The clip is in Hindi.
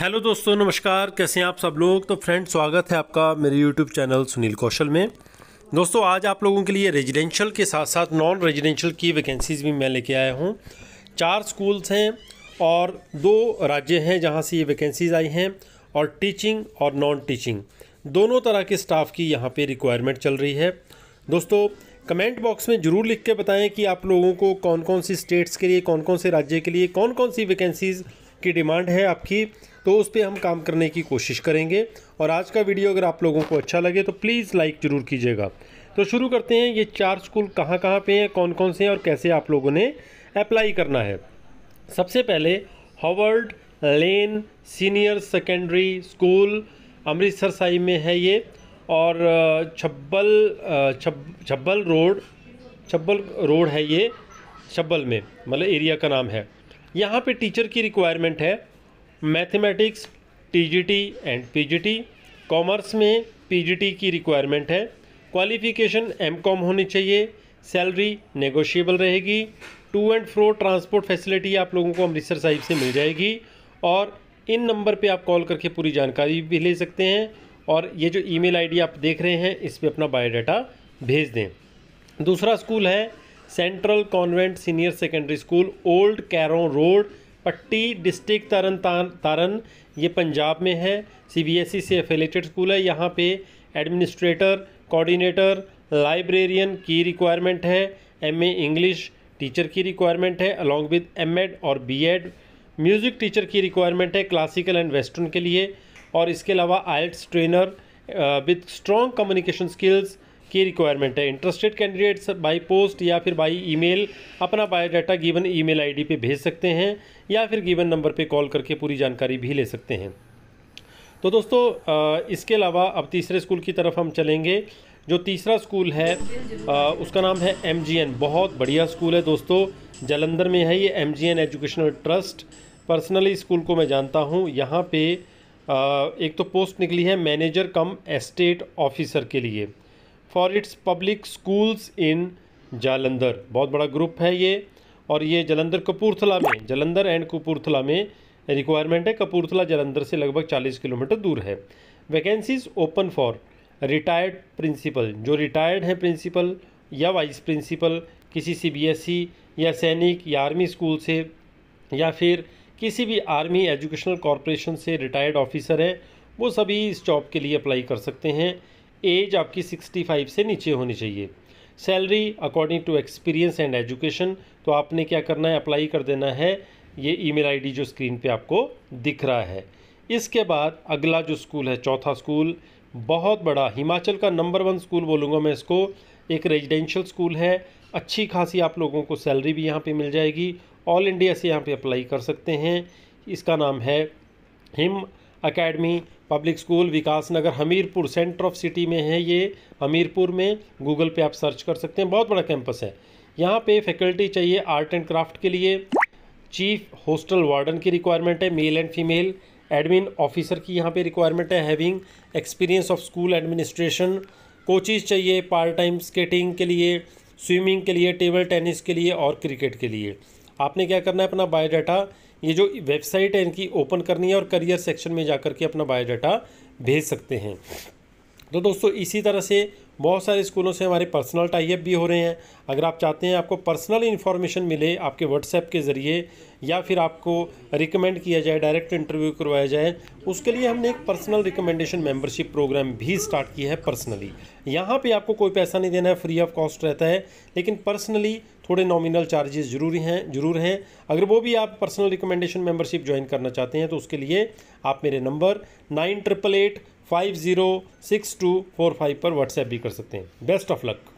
हेलो दोस्तों नमस्कार कैसे हैं आप सब लोग तो फ्रेंड स्वागत है आपका मेरे यूट्यूब चैनल सुनील कौशल में दोस्तों आज आप लोगों के लिए रेजिडेंशियल के साथ साथ नॉन रेजिडेंशियल की वैकेंसीज़ भी मैं लेके आया हूँ चार स्कूल्स हैं और दो राज्य हैं जहाँ से ये वैकेंसीज़ आई हैं और टीचिंग और नॉन टीचिंग दोनों तरह के स्टाफ की यहाँ पर रिक्वायरमेंट चल रही है दोस्तों कमेंट बॉक्स में ज़रूर लिख के बताएँ कि आप लोगों को कौन कौन सी स्टेट्स के लिए कौन कौन से राज्य के लिए कौन कौन सी वैकेंसीज़ की डिमांड है आपकी तो उस पर हम काम करने की कोशिश करेंगे और आज का वीडियो अगर आप लोगों को अच्छा लगे तो प्लीज़ लाइक ज़रूर कीजिएगा तो शुरू करते हैं ये चार स्कूल कहाँ कहाँ पे हैं कौन कौन से हैं और कैसे आप लोगों ने अप्लाई करना है सबसे पहले Howard Lane senior secondary school Amritsar Sahib में है ये और छब्बल छब्बल रोड छब्बल रोड है ये छब्बल में मतलब एरिया का नाम है यहाँ पे टीचर की रिक्वायरमेंट है mathematics TGT and PGT commerce में पीजीटी की रिक्वायरमेंट है क्वालिफिकेशन एमकॉम होनी चाहिए सैलरी नेगोशिएबल रहेगी to and fro transport facility आप लोगों को अमृतसर साहिब से मिल जाएगी और इन नंबर पे आप कॉल करके पूरी जानकारी भी ले सकते हैं और ये जो ईमेल आईडी आप देख रहे हैं इस पर अपना बायोडाटा भेज दें दूसरा स्कूल है Central Convent senior secondary school old Kairon road Patti district Tarn Taran ये पंजाब में है सीबीएसई e से एफिलेटेड स्कूल है यहाँ पे एडमिनिस्ट्रेटर कोऑर्डिनेटर लाइब्रेरियन की रिक्वायरमेंट है एमए इंग्लिश टीचर की रिक्वायरमेंट है अलॉन्ग विद एमएड और बीएड म्यूज़िक टीचर की रिक्वायरमेंट है क्लासिकल एंड वेस्टर्न के लिए और इसके अलावा IELTS trainer with strong communication skills की रिक्वायरमेंट है इंटरेस्टेड कैंडिडेट्स बाई पोस्ट या फिर बाई ईमेल अपना बायोडाटा गिवन ईमेल आईडी पे भेज सकते हैं या फिर गिवन नंबर पे कॉल करके पूरी जानकारी भी ले सकते हैं तो दोस्तों इसके अलावा अब तीसरे स्कूल की तरफ हम चलेंगे जो तीसरा स्कूल है उसका नाम है एम बहुत बढ़िया स्कूल है दोस्तों जलंधर में है ये M educational trust personally school को मैं जानता हूँ यहाँ पे एक तो पोस्ट निकली है मैनेजर कम एस्टेट ऑफिसर के लिए for its public schools in Jalandhar बहुत बड़ा ग्रुप है ये और ये जलंधर कपूरथला में जलंधर एंड कपूरथला में रिक्वायरमेंट है कपूरथला जलंधर से लगभग 40 किलोमीटर दूर है vacancies open for retired principal जो रिटायर्ड हैं प्रिंसिपल या वाइस प्रिंसिपल किसी सीबीएसई e या सैनिक या आर्मी स्कूल से या फिर किसी भी आर्मी एजुकेशनल कॉरपोरेशन से रिटायर्ड ऑफिसर हैं वो सभी इस जॉब के लिए अप्लाई कर सकते हैं एज आपकी 65 से नीचे होनी चाहिए salary according to experience and education तो आपने क्या करना है अप्लाई कर देना है ये ईमेल आईडी जो स्क्रीन पे आपको दिख रहा है इसके बाद अगला जो स्कूल है चौथा स्कूल बहुत बड़ा हिमाचल का नंबर वन स्कूल बोलूँगा मैं इसको एक रेजिडेंशियल स्कूल है अच्छी खासी आप लोगों को सैलरी भी यहाँ पे मिल जाएगी ऑल इंडिया से यहाँ पे अप्लाई कर सकते हैं इसका नाम है Him academy public school Vikas Nagar Hamirpur centre of city में है ये हमीरपुर में गूगल पे आप सर्च कर सकते हैं बहुत बड़ा कैंपस है यहाँ पे फैकल्टी चाहिए आर्ट एंड क्राफ्ट के लिए चीफ हॉस्टल वार्डन की रिक्वायरमेंट है male and female admin officer की यहाँ पे रिक्वायरमेंट है having experience of school administration coaches चाहिए पार्ट टाइम स्केटिंग के लिए स्विमिंग के लिए टेबल टेनिस के लिए और क्रिकेट के लिए आपने क्या करना है अपना बायोडाटा ये जो वेबसाइट है इनकी ओपन करनी है और करियर सेक्शन में जा करके के अपना बायोडाटा भेज सकते हैं तो दोस्तों इसी तरह से बहुत सारे स्कूलों से हमारे पर्सनल टाइप भी हो रहे हैं अगर आप चाहते हैं आपको पर्सनल इन्फॉर्मेशन मिले आपके व्हाट्सएप के ज़रिए या फिर आपको रिकमेंड किया जाए डायरेक्ट इंटरव्यू करवाया जाए उसके लिए हमने एक पर्सनल रिकमेंडेशन मेंबरशिप प्रोग्राम भी स्टार्ट किया है पर्सनली यहाँ पर आपको कोई पैसा नहीं देना है फ्री ऑफ कॉस्ट रहता है लेकिन पर्सनली थोड़े नॉमिनल चार्जेस जरूरी हैं जरूर हैं अगर वो भी आप पर्सनल रिकमेंडेशन मेंबरशिप ज्वाइन करना चाहते हैं तो उसके लिए आप मेरे number nine triple eight five zero six two four five पर व्हाट्सएप भी कर सकते हैं बेस्ट ऑफ लक